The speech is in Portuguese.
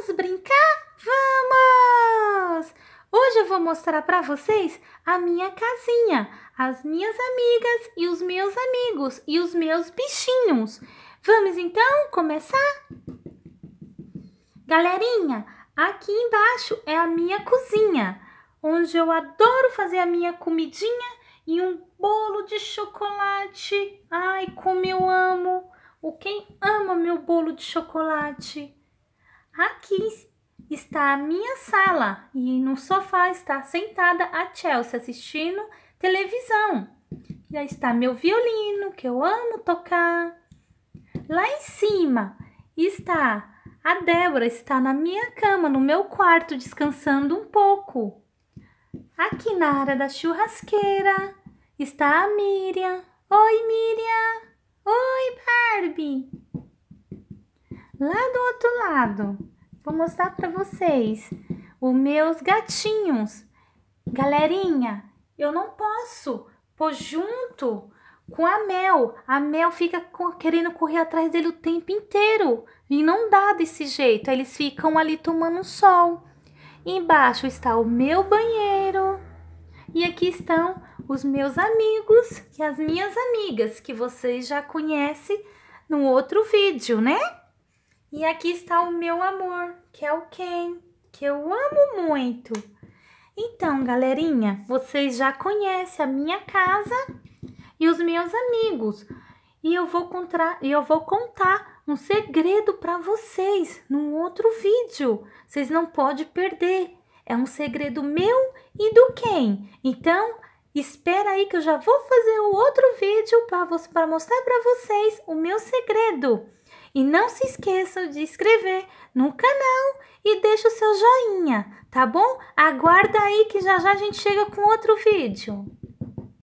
Vamos brincar? Vamos! Hoje eu vou mostrar para vocês a minha casinha, as minhas amigas e os meus amigos e os meus bichinhos. Vamos então começar? Galerinha, aqui embaixo é a minha cozinha, onde eu adoro fazer a minha comidinha e um bolo de chocolate. Ai, como eu amo! O quem ama meu bolo de chocolate? Aqui está a minha sala e no sofá está sentada a Chelsea assistindo televisão. E aí está meu violino que eu amo tocar. Lá em cima está a Débora, está na minha cama, no meu quarto, descansando um pouco. Aqui na área da churrasqueira está a Miriam. Oi, Miriam! Oi, Barbie! lá do outro lado. Vou mostrar para vocês os meus gatinhos. Galerinha, eu não posso pôr junto com a Mel. A Mel fica querendo correr atrás dele o tempo inteiro. E não dá desse jeito. Eles ficam ali tomando sol. Embaixo está o meu banheiro. E aqui estão os meus amigos e é as minhas amigas, que vocês já conhecem no outro vídeo, né? E aqui está o meu amor, que é o Ken, que eu amo muito. Então, galerinha, vocês já conhecem a minha casa e os meus amigos. E eu vou contar, eu vou contar um segredo para vocês num outro vídeo. Vocês não podem perder. É um segredo meu e do Ken. Então, espera aí que eu já vou fazer o outro vídeo para mostrar para vocês o meu segredo. E não se esqueçam de inscrever no canal e deixa o seu joinha, tá bom? Aguarda aí que já já a gente chega com outro vídeo.